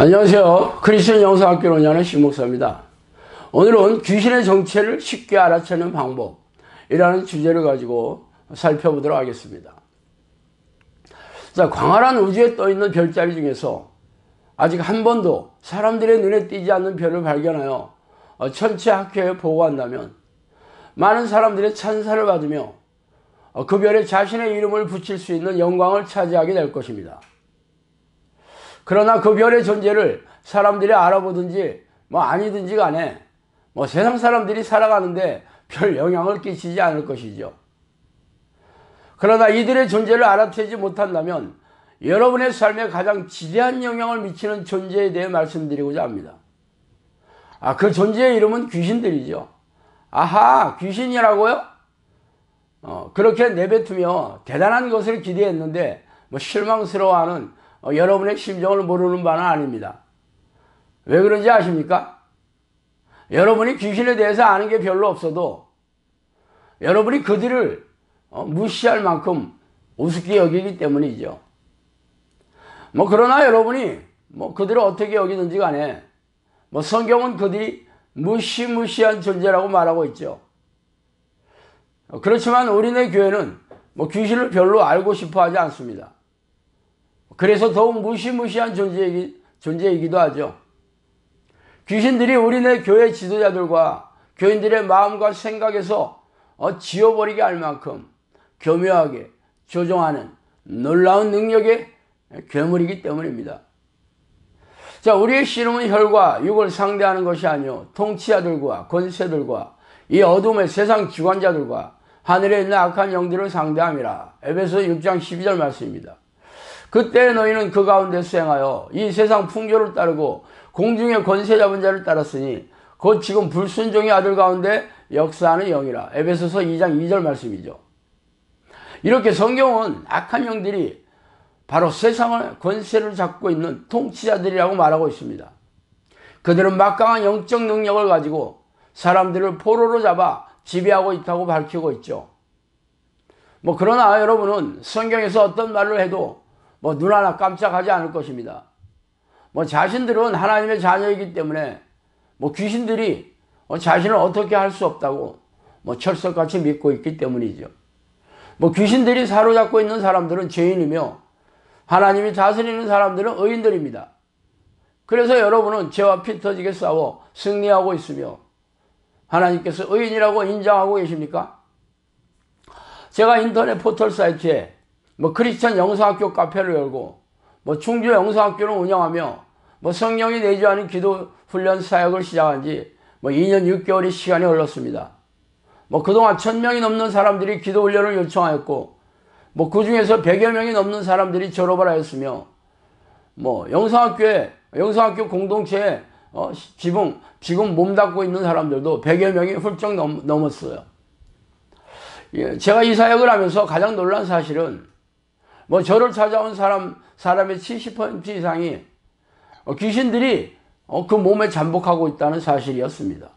안녕하세요. 크리스천 영성학교로 운영하는 신목사입니다. 오늘은 귀신의 정체를 쉽게 알아채는 방법이라는 주제를 가지고 살펴보도록 하겠습니다. 자, 광활한 우주에 떠 있는 별자리 중에서 아직 한 번도 사람들의 눈에 띄지 않는 별을 발견하여 천체 학회에 보고한다면 많은 사람들의 찬사를 받으며 그 별에 자신의 이름을 붙일 수 있는 영광을 차지하게 될 것입니다. 그러나 그 별의 존재를 사람들이 알아보든지 뭐 아니든지 간에 뭐 세상 사람들이 살아가는데 별 영향을 끼치지 않을 것이죠. 그러나 이들의 존재를 알아채지 못한다면 여러분의 삶에 가장 지대한 영향을 미치는 존재에 대해 말씀드리고자 합니다. 아, 그 존재의 이름은 귀신들이죠. 아하, 귀신이라고요? 어, 그렇게 내뱉으며 대단한 것을 기대했는데 뭐 실망스러워하는 어, 여러분의 심정을 모르는 바는 아닙니다. 왜 그런지 아십니까? 여러분이 귀신에 대해서 아는 게 별로 없어도 여러분이 그들을 어, 무시할 만큼 우습게 여기기 때문이죠. 뭐 그러나 여러분이 뭐 그들을 어떻게 여기든지 간에 뭐 성경은 그들이 무시무시한 존재라고 말하고 있죠. 어, 그렇지만 우리네 교회는 뭐 귀신을 별로 알고 싶어 하지 않습니다. 그래서 더욱 무시무시한 존재이기, 존재이기도 하죠. 귀신들이 우리네 교회 지도자들과 교인들의 마음과 생각에서 어, 지워버리게 할 만큼 교묘하게 조종하는 놀라운 능력의 괴물이기 때문입니다. 자, 우리의 씨름은 혈과 육을 상대하는 것이 아니요 통치자들과 권세들과 이 어둠의 세상 주관자들과 하늘에 있는 악한 영들을 상대함이라. 에베소 6장 12절 말씀입니다. 그때 너희는 그 가운데 수행하여 이 세상 풍조를 따르고 공중의 권세 잡은 자를 따랐으니 곧 지금 불순종의 아들 가운데 역사하는 영이라. 에베소서 2장 2절 말씀이죠. 이렇게 성경은 악한 영들이 바로 세상을 권세를 잡고 있는 통치자들이라고 말하고 있습니다. 그들은 막강한 영적 능력을 가지고 사람들을 포로로 잡아 지배하고 있다고 밝히고 있죠. 뭐 그러나 여러분은 성경에서 어떤 말을 해도 뭐눈 하나 깜짝하지 않을 것입니다. 뭐 자신들은 하나님의 자녀이기 때문에 뭐 귀신들이 뭐 자신을 어떻게 할 수 없다고 뭐 철석같이 믿고 있기 때문이죠. 뭐 귀신들이 사로잡고 있는 사람들은 죄인이며 하나님이 다스리는 사람들은 의인들입니다. 그래서 여러분은 죄와 피 터지게 싸워 승리하고 있으며 하나님께서 의인이라고 인정하고 계십니까? 제가 인터넷 포털 사이트에 뭐 크리스천 영서학교 카페를 열고 뭐 충주 영서학교를 운영하며 뭐 성령이 내주하는 기도 훈련 사역을 시작한 지뭐 2년 6개월의 시간이 흘렀습니다. 뭐 그동안 1000명이 넘는 사람들이 기도 훈련을 요청하였고 뭐그 중에서 100여 명이 넘는 사람들이 졸업을 하였으며 뭐 영상학교에 영상학교 공동체에 어, 지붕 지금 몸 닦고 있는 사람들도 100여 명이 훌쩍 넘, 넘었어요. 예, 제가 이 사역을 하면서 가장 놀란 사실은 뭐 저를 찾아온 사람, 사람의 70% 이상이 귀신들이 어, 그 몸에 잠복하고 있다는 사실이었습니다.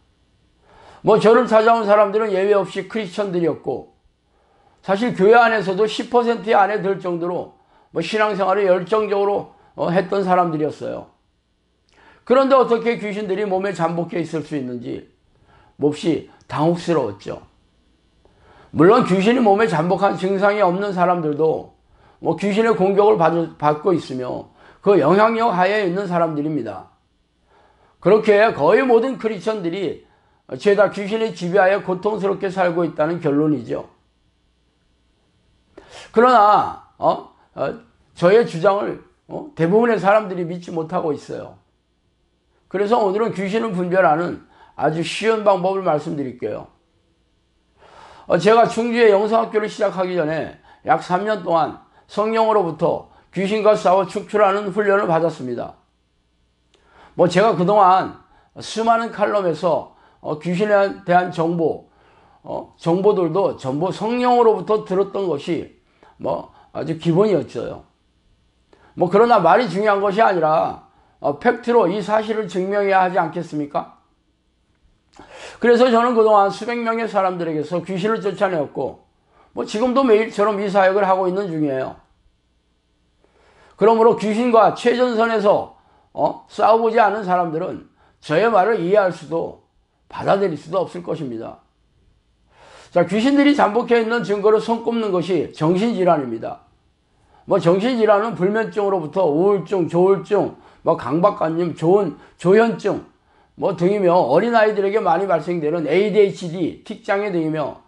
뭐 저를 찾아온 사람들은 예외 없이 크리스천들이었고 사실 교회 안에서도 10% 안에 들 정도로 뭐 신앙생활을 열정적으로 어, 했던 사람들이었어요. 그런데 어떻게 귀신들이 몸에 잠복해 있을 수 있는지 몹시 당혹스러웠죠. 물론 귀신이 몸에 잠복한 증상이 없는 사람들도 뭐 귀신의 공격을 받고 있으며 그 영향력 하에 있는 사람들입니다. 그렇게 거의 모든 크리스천들이 죄다 귀신의 지배하에 고통스럽게 살고 있다는 결론이죠. 그러나 어? 어, 저의 주장을 어? 대부분의 사람들이 믿지 못하고 있어요. 그래서 오늘은 귀신을 분별하는 아주 쉬운 방법을 말씀드릴게요. 어, 제가 충주의 영성학교를 시작하기 전에 약 3년 동안 성령으로부터 귀신과 싸워 축출하는 훈련을 받았습니다. 뭐 제가 그동안 수많은 칼럼에서 어, 귀신에 대한 정보, 어, 정보들도 전부 성령으로부터 들었던 것이 뭐 아주 기본이었어뭐 그러나 말이 중요한 것이 아니라 어, 팩트로 이 사실을 증명해야 하지 않겠습니까? 그래서 저는 그동안 수백 명의 사람들에게서 귀신을 쫓아내었고 뭐 지금도 매일처럼 이 사역을 하고 있는 중이에요. 그러므로 귀신과 최전선에서 어? 싸우지 않은 사람들은 저의 말을 이해할 수도 받아들일 수도 없을 것입니다. 자, 귀신들이 잠복해 있는 증거를 손꼽는 것이 정신질환입니다. 뭐 정신질환은 불면증으로부터 우울증, 조울증, 뭐 강박관념, 좋은 조현증 뭐 등이며 어린아이들에게 많이 발생되는 ADHD, 틱장애 등이며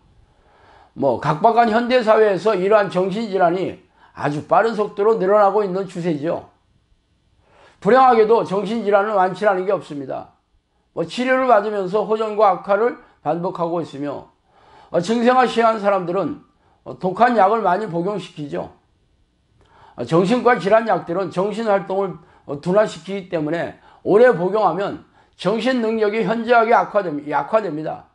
뭐 각박한 현대사회에서 이러한 정신질환이 아주 빠른 속도로 늘어나고 있는 추세죠. 불행하게도 정신질환은 완치라는 게 없습니다. 뭐 치료를 받으면서 호전과 악화를 반복하고 있으며 어, 증세가 심한 사람들은 어, 독한 약을 많이 복용시키죠. 어, 정신과 질환 약들은 정신활동을 어, 둔화시키기 때문에 오래 복용하면 정신 능력이 현저하게 악화됩니다.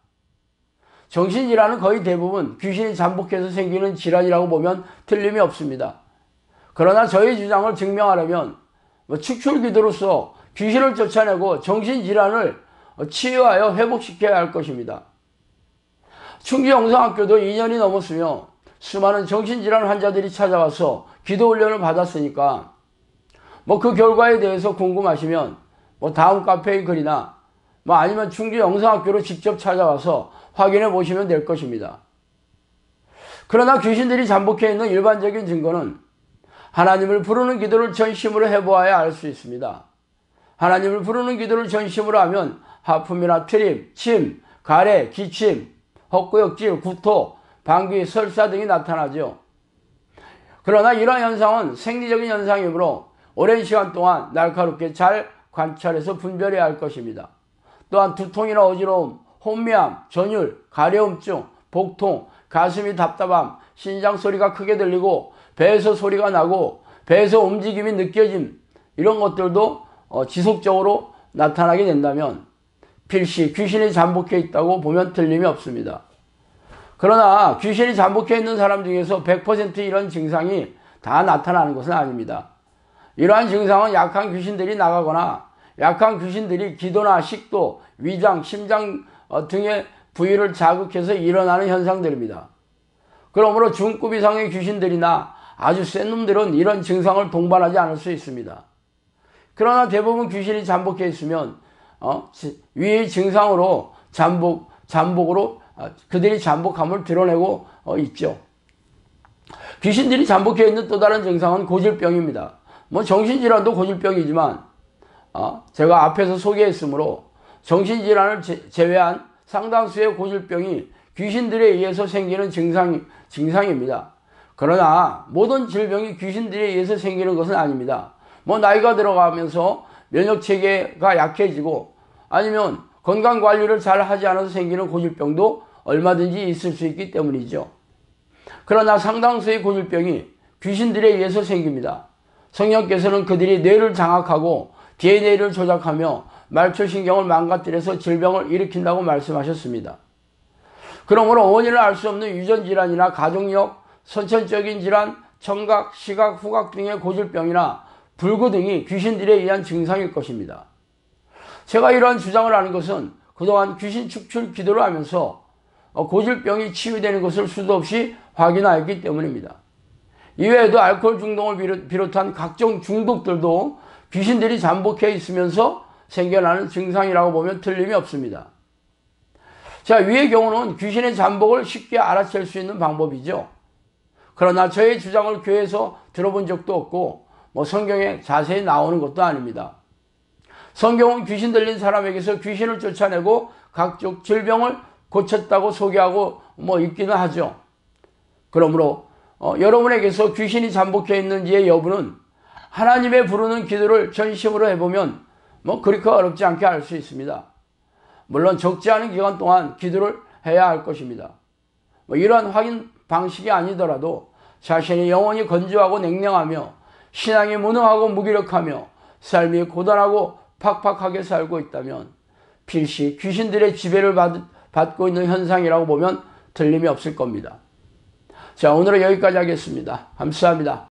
정신질환은 거의 대부분 귀신이 잠복해서 생기는 질환이라고 보면 틀림이 없습니다. 그러나 저희 주장을 증명하려면 축출기도로서 뭐 귀신을 쫓아내고 정신질환을 치유하여 회복시켜야 할 것입니다. 충주영성학교도 2년이 넘었으며 수많은 정신질환 환자들이 찾아와서 기도 훈련을 받았으니까 뭐 그 결과에 대해서 궁금하시면 뭐 다음 카페의 글이나 뭐 아니면 충주 영상학교로 직접 찾아와서 확인해 보시면 될 것입니다. 그러나 귀신들이 잠복해 있는 일반적인 증거는 하나님을 부르는 기도를 전심으로 해보아야 알 수 있습니다. 하나님을 부르는 기도를 전심으로 하면 하품이나 트림, 침, 가래, 기침, 헛구역질, 구토, 방귀, 설사 등이 나타나죠. 그러나 이러한 현상은 생리적인 현상이므로 오랜 시간 동안 날카롭게 잘 관찰해서 분별해야 할 것입니다. 또한 두통이나 어지러움, 혼미함, 전율, 가려움증, 복통, 가슴이 답답함, 신장 소리가 크게 들리고 배에서 소리가 나고 배에서 움직임이 느껴짐 이런 것들도 어, 지속적으로 나타나게 된다면 필시 귀신이 잠복해 있다고 보면 틀림이 없습니다. 그러나 귀신이 잠복해 있는 사람 중에서 100% 이런 증상이 다 나타나는 것은 아닙니다. 이러한 증상은 약한 귀신들이 나가거나 약한 귀신들이 기도나 식도, 위장, 심장 어, 등의 부위를 자극해서 일어나는 현상들입니다. 그러므로 중급 이상의 귀신들이나 아주 센 놈들은 이런 증상을 동반하지 않을 수 있습니다. 그러나 대부분 귀신이 잠복해 있으면 어? 위의 증상으로 잠복 잠복으로 어, 그들이 잠복함을 드러내고 어, 있죠. 귀신들이 잠복해 있는 또 다른 증상은 고질병입니다. 뭐 정신질환도 고질병이지만 어? 제가 앞에서 소개했으므로 정신질환을 제외한 상당수의 고질병이 귀신들에 의해서 생기는 증상, 증상입니다. 그러나 모든 질병이 귀신들에 의해서 생기는 것은 아닙니다. 뭐 나이가 들어가면서 면역체계가 약해지고 아니면 건강관리를 잘 하지 않아서 생기는 고질병도 얼마든지 있을 수 있기 때문이죠. 그러나 상당수의 고질병이 귀신들에 의해서 생깁니다. 성령께서는 그들이 뇌를 장악하고 DNA를 조작하며 말초신경을 망가뜨려서 질병을 일으킨다고 말씀하셨습니다. 그러므로 원인을 알 수 없는 유전질환이나 가족력, 선천적인 질환, 청각, 시각, 후각 등의 고질병이나 불구 등이 귀신들에 의한 증상일 것입니다. 제가 이러한 주장을 하는 것은 그동안 귀신 축출 기도를 하면서 어, 고질병이 치유되는 것을 수도 없이 확인하였기 때문입니다. 이외에도 알코올 중독을 비롯한 각종 중독들도 귀신들이 잠복해 있으면서 생겨나는 증상이라고 보면 틀림이 없습니다. 자, 위의 경우는 귀신의 잠복을 쉽게 알아챌 수 있는 방법이죠. 그러나 저의 주장을 교회에서 들어본 적도 없고 뭐 성경에 자세히 나오는 것도 아닙니다. 성경은 귀신 들린 사람에게서 귀신을 쫓아내고 각종 질병을 고쳤다고 소개하고 뭐 있기는 하죠. 그러므로 어, 여러분에게서 귀신이 잠복해 있는지의 여부는 하나님의 부르는 기도를 전심으로 해보면 뭐 그렇게 어렵지 않게 할 수 있습니다. 물론 적지 않은 기간 동안 기도를 해야 할 것입니다. 뭐 이러한 확인 방식이 아니더라도 자신이 영원히 건조하고 냉랭하며 신앙이 무능하고 무기력하며 삶이 고단하고 팍팍하게 살고 있다면 필시 귀신들의 지배를 받, 받고 있는 현상이라고 보면 틀림이 없을 겁니다. 자, 오늘은 여기까지 하겠습니다. 감사합니다.